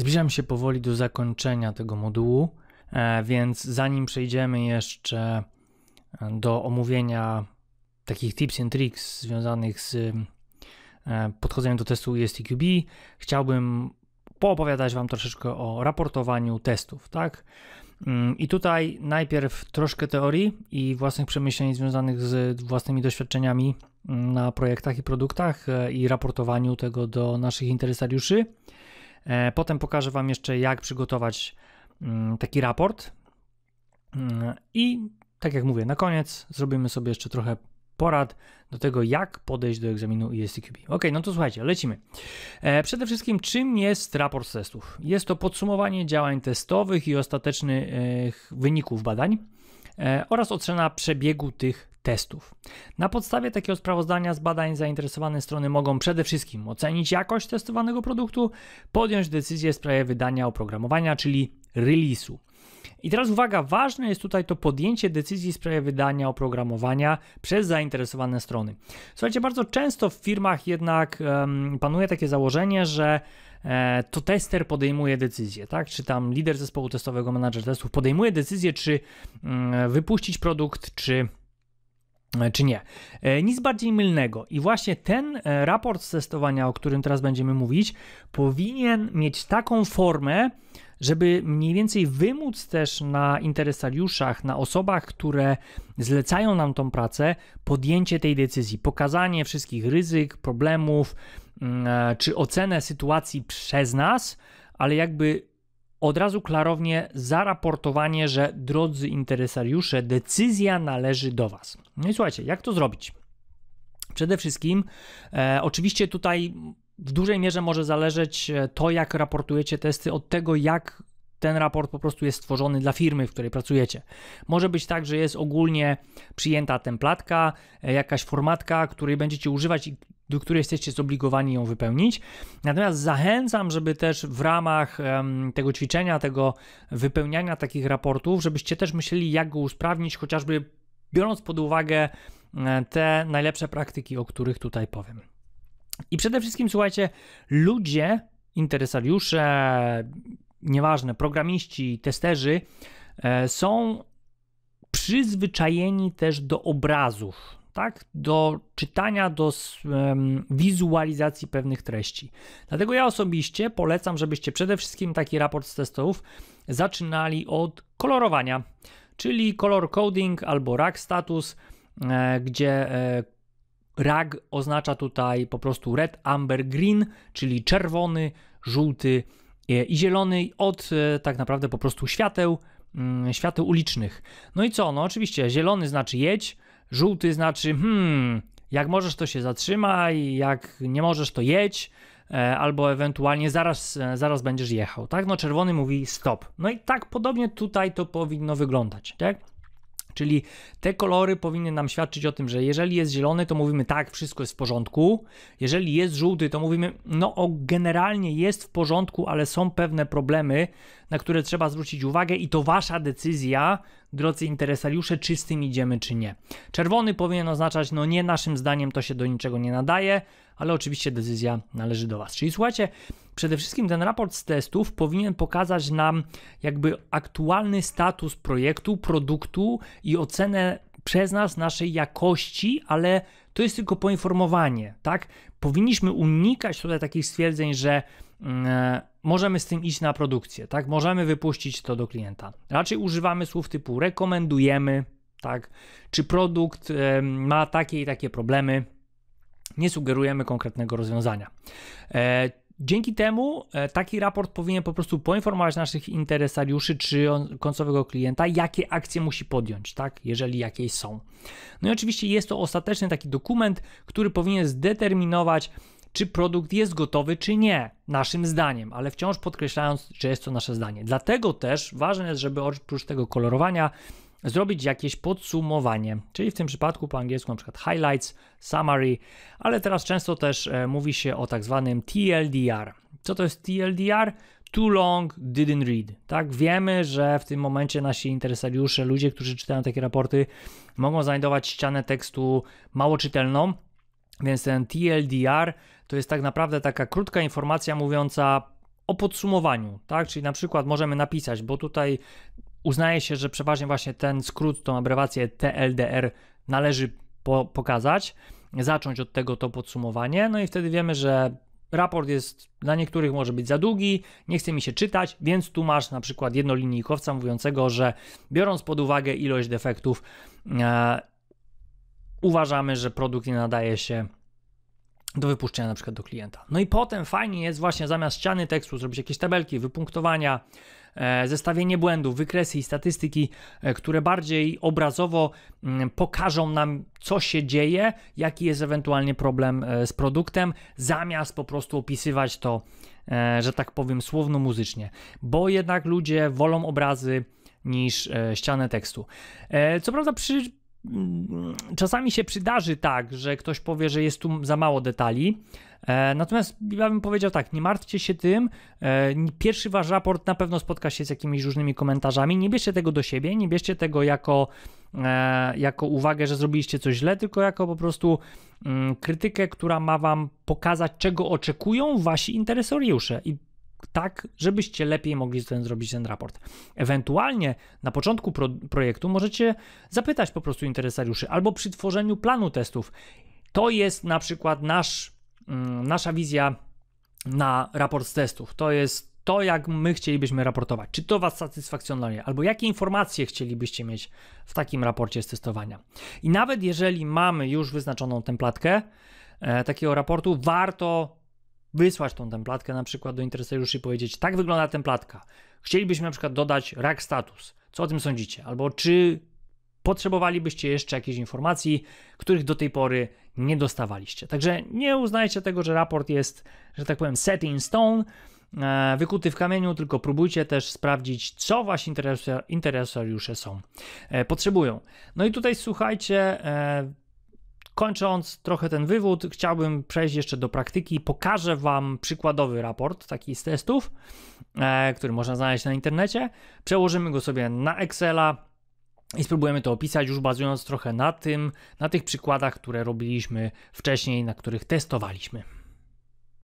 Zbliżam się powoli do zakończenia tego modułu, e, więc zanim przejdziemy jeszcze e, do omówienia takich tips and tricks związanych z e, podchodzeniem do testu ESTQB, chciałbym poopowiadać Wam troszeczkę o raportowaniu testów, tak? Mm, I tutaj najpierw troszkę teorii i własnych przemyśleń związanych z własnymi doświadczeniami mm, na projektach i produktach i raportowaniu tego do naszych interesariuszy. E, potem pokażę Wam jeszcze, jak przygotować mm, taki raport. Mm, I tak jak mówię, na koniec zrobimy sobie jeszcze trochę porad do tego, jak podejść do egzaminu ISTQB. Ok, no to słuchajcie, lecimy. E, przede wszystkim, czym jest raport z testów? Jest to podsumowanie działań testowych i ostatecznych e, wyników badań oraz ocena przebiegu tych testów. Na podstawie takiego sprawozdania z badań zainteresowane strony mogą przede wszystkim ocenić jakość testowanego produktu, podjąć decyzję w sprawie wydania oprogramowania, czyli release'u. I teraz uwaga, ważne jest tutaj to podjęcie decyzji w sprawie wydania oprogramowania przez zainteresowane strony. Słuchajcie, bardzo często w firmach jednak um, panuje takie założenie, że e, to tester podejmuje decyzję, tak? Czy tam lider zespołu testowego, menadżer testów podejmuje decyzję, czy mm, wypuścić produkt, czy E, czy nie. E, nic bardziej mylnego. I właśnie ten e, raport z testowania, o którym teraz będziemy mówić, powinien mieć taką formę, żeby mniej więcej wymóc też na interesariuszach, na osobach, które zlecają nam tą pracę, podjęcie tej decyzji, pokazanie wszystkich ryzyk, problemów, mm, czy ocenę sytuacji przez nas, ale jakby od razu klarownie zaraportowanie, że drodzy interesariusze, decyzja należy do Was. No i słuchajcie, jak to zrobić? Przede wszystkim, e, oczywiście tutaj w dużej mierze może zależeć e, to, jak raportujecie testy, od tego, jak ten raport po prostu jest stworzony dla firmy, w której pracujecie. Może być tak, że jest ogólnie przyjęta templatka, e, jakaś formatka, której będziecie używać i do której jesteście zobligowani ją wypełnić. Natomiast zachęcam, żeby też w ramach um, tego ćwiczenia, tego wypełniania takich raportów, żebyście też myśleli, jak go usprawnić, chociażby biorąc pod uwagę e, te najlepsze praktyki, o których tutaj powiem. I przede wszystkim, słuchajcie, ludzie, interesariusze, nieważne, programiści, testerzy, e, są przyzwyczajeni też do obrazów tak? Do czytania, do um, wizualizacji pewnych treści. Dlatego ja osobiście polecam, żebyście przede wszystkim taki raport z testów zaczynali od kolorowania, czyli color coding albo rag status, e, gdzie e, rag oznacza tutaj po prostu red, amber, green, czyli czerwony, żółty e, i zielony od e, tak naprawdę po prostu świateł, mm, świateł ulicznych. No i co? No oczywiście zielony znaczy jedź, Żółty znaczy, hmm, jak możesz to się zatrzymaj, jak nie możesz to jedź, e, albo ewentualnie zaraz, e, zaraz będziesz jechał, tak? No czerwony mówi stop. No i tak podobnie tutaj to powinno wyglądać, tak? Czyli te kolory powinny nam świadczyć o tym, że jeżeli jest zielony, to mówimy tak, wszystko jest w porządku. Jeżeli jest żółty, to mówimy, no generalnie jest w porządku, ale są pewne problemy, na które trzeba zwrócić uwagę i to wasza decyzja, drodzy interesariusze, czy z tym idziemy, czy nie. Czerwony powinien oznaczać, no nie, naszym zdaniem to się do niczego nie nadaje, ale oczywiście decyzja należy do Was. Czyli słuchajcie, przede wszystkim ten raport z testów powinien pokazać nam jakby aktualny status projektu, produktu i ocenę przez nas naszej jakości, ale to jest tylko poinformowanie, tak? Powinniśmy unikać tutaj takich stwierdzeń, że mm, e, możemy z tym iść na produkcję, tak? Możemy wypuścić to do klienta. Raczej używamy słów typu rekomendujemy, tak? Czy produkt ma takie i takie problemy? nie sugerujemy konkretnego rozwiązania. E, dzięki temu e, taki raport powinien po prostu poinformować naszych interesariuszy czy końcowego klienta, jakie akcje musi podjąć, tak, jeżeli jakieś są. No i oczywiście jest to ostateczny taki dokument, który powinien zdeterminować, czy produkt jest gotowy, czy nie, naszym zdaniem, ale wciąż podkreślając, że jest to nasze zdanie. Dlatego też ważne jest, żeby oprócz tego kolorowania zrobić jakieś podsumowanie, czyli w tym przypadku po angielsku na przykład highlights, summary, ale teraz często też e, mówi się o tak zwanym TLDR. Co to jest TLDR? Too long didn't read. Tak, wiemy, że w tym momencie nasi interesariusze, ludzie, którzy czytają takie raporty, mogą znajdować ścianę tekstu mało czytelną, więc ten TLDR to jest tak naprawdę taka krótka informacja mówiąca o podsumowaniu, tak? Czyli na przykład możemy napisać, bo tutaj uznaje się, że przeważnie właśnie ten skrót, tą abrewację TLDR należy po pokazać, zacząć od tego to podsumowanie, no i wtedy wiemy, że raport jest dla niektórych może być za długi, nie chce mi się czytać, więc tu masz na przykład jednolinijkowca mówiącego, że biorąc pod uwagę ilość defektów, e, uważamy, że produkt nie nadaje się do wypuszczenia na przykład do klienta. No i potem fajnie jest właśnie zamiast ściany tekstu zrobić jakieś tabelki, wypunktowania, E, zestawienie błędów, wykresy i statystyki, e, które bardziej obrazowo mm, pokażą nam, co się dzieje, jaki jest ewentualnie problem e, z produktem, zamiast po prostu opisywać to, że tak powiem, słowno-muzycznie. Bo jednak ludzie wolą obrazy niż ścianę tekstu. Co prawda przy czasami się przydarzy tak, że ktoś powie, że jest tu za mało detali. E, natomiast ja bym powiedział tak, nie martwcie się tym. E, pierwszy wasz raport na pewno spotka się z jakimiś różnymi komentarzami. Nie bierzcie tego do siebie, nie bierzcie tego jako, e, jako uwagę, że zrobiliście coś źle, tylko jako po prostu mm, krytykę, która ma wam pokazać, czego oczekują wasi interesariusze. I tak, żebyście lepiej mogli ten, zrobić ten raport. Ewentualnie na początku pro, projektu możecie zapytać po prostu interesariuszy albo przy tworzeniu planu testów. To jest na przykład nasz, mm, nasza wizja na raport z testów. To jest to, jak my chcielibyśmy raportować. Czy to Was satysfakcjonuje, albo jakie informacje chcielibyście mieć w takim raporcie z testowania. I nawet jeżeli mamy już wyznaczoną templatkę e, takiego raportu, warto wysłać tą templatkę na przykład do interesariuszy i powiedzieć, tak wygląda templatka. Chcielibyśmy na przykład dodać rak status. Co o tym sądzicie? Albo czy potrzebowalibyście jeszcze jakichś informacji, których do tej pory nie dostawaliście. Także nie uznajcie tego, że raport jest, że tak powiem, set in stone, e, wykuty w kamieniu, tylko próbujcie też sprawdzić, co wasi interesariusze są, e, potrzebują. No i tutaj słuchajcie, e, Kończąc trochę ten wywód, chciałbym przejść jeszcze do praktyki. Pokażę Wam przykładowy raport taki z testów, e, który można znaleźć na internecie. Przełożymy go sobie na Excela i spróbujemy to opisać, już bazując trochę na tym, na tych przykładach, które robiliśmy wcześniej, na których testowaliśmy.